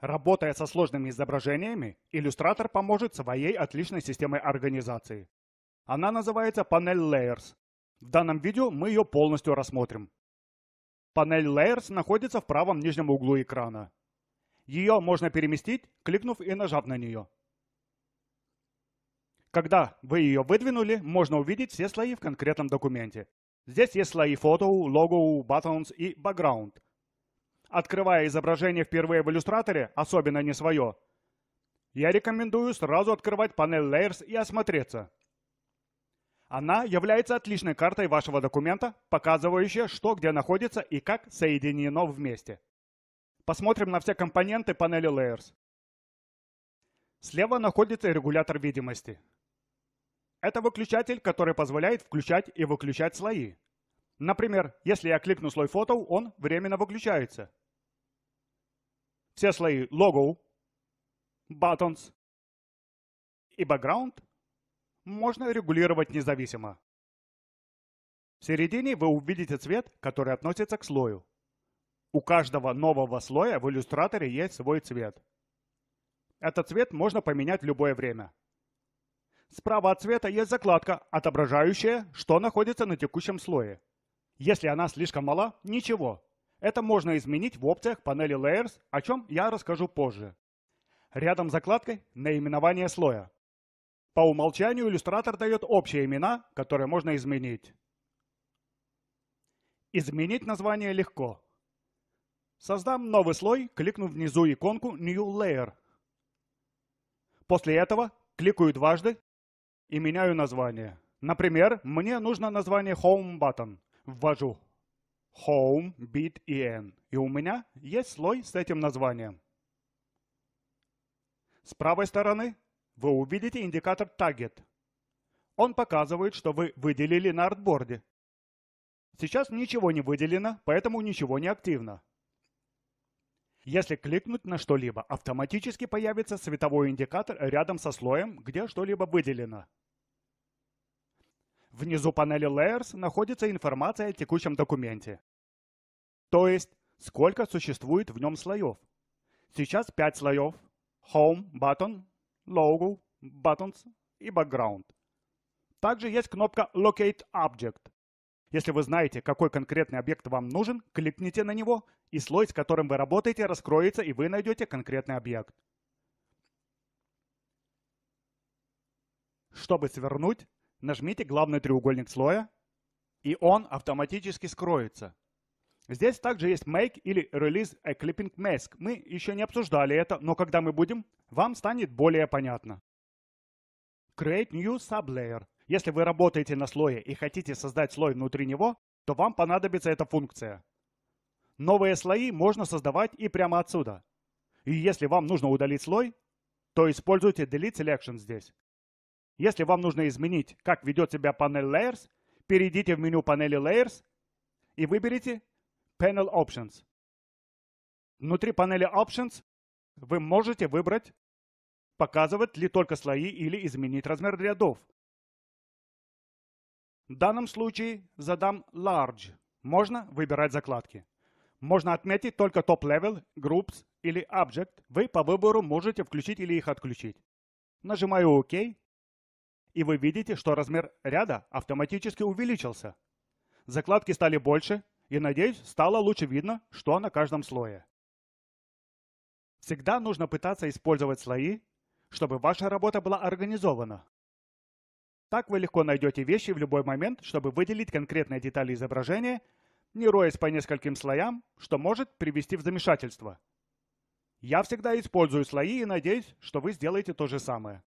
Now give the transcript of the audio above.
Работая со сложными изображениями, иллюстратор поможет своей отличной системой организации. Она называется панель Layers. В данном видео мы ее полностью рассмотрим. Панель Layers находится в правом нижнем углу экрана. Ее можно переместить, кликнув и нажав на нее. Когда вы ее выдвинули, можно увидеть все слои в конкретном документе. Здесь есть слои фото, лого, buttons и background – открывая изображение впервые в иллюстраторе, особенно не свое, я рекомендую сразу открывать панель Layers и осмотреться. Она является отличной картой вашего документа, показывающей, что где находится и как соединено вместе. Посмотрим на все компоненты панели Layers. Слева находится регулятор видимости. Это выключатель, который позволяет включать и выключать слои. Например, если я кликну слой фото, он временно выключается все слои logo, buttons и background можно регулировать независимо. В середине вы увидите цвет, который относится к слою. У каждого нового слоя в иллюстраторе есть свой цвет. Этот цвет можно поменять в любое время. Справа от цвета есть закладка, отображающая, что находится на текущем слое. Если она слишком мала, ничего, это можно изменить в опциях панели Layers, о чем я расскажу позже. Рядом с закладкой наименование слоя. По умолчанию иллюстратор дает общие имена, которые можно изменить. Изменить название легко. Создам новый слой, кликнув внизу иконку New Layer. После этого кликаю дважды и меняю название. Например, мне нужно название Home Button. Ввожу home, bit и n. И у меня есть слой с этим названием. С правой стороны вы увидите индикатор target. Он показывает, что вы выделили на артборде. Сейчас ничего не выделено, поэтому ничего не активно. Если кликнуть на что-либо, автоматически появится световой индикатор рядом со слоем, где что-либо выделено. Внизу панели Layers находится информация о текущем документе. То есть, сколько существует в нем слоев. Сейчас 5 слоев. Home, Button, Logo, Buttons и Background. Также есть кнопка Locate Object. Если вы знаете, какой конкретный объект вам нужен, кликните на него, и слой, с которым вы работаете, раскроется, и вы найдете конкретный объект. Чтобы свернуть, нажмите главный треугольник слоя, и он автоматически скроется. Здесь также есть Make или Release a Clipping Mask. Мы еще не обсуждали это, но когда мы будем, вам станет более понятно. Create New Sublayer. Если вы работаете на слое и хотите создать слой внутри него, то вам понадобится эта функция. Новые слои можно создавать и прямо отсюда. И если вам нужно удалить слой, то используйте Delete Selection здесь. Если вам нужно изменить, как ведет себя панель Layers, перейдите в меню панели Layers и выберите Panel Options. Внутри панели Options вы можете выбрать показывать ли только слои или изменить размер рядов. В данном случае задам Large. Можно выбирать закладки. Можно отметить только Top Level, Groups или Object. Вы по выбору можете включить или их отключить. Нажимаю ОК OK и вы видите, что размер ряда автоматически увеличился. Закладки стали больше, и, надеюсь, стало лучше видно, что на каждом слое. Всегда нужно пытаться использовать слои, чтобы ваша работа была организована. Так вы легко найдете вещи в любой момент, чтобы выделить конкретные детали изображения, не роясь по нескольким слоям, что может привести в замешательство. Я всегда использую слои и надеюсь, что вы сделаете то же самое.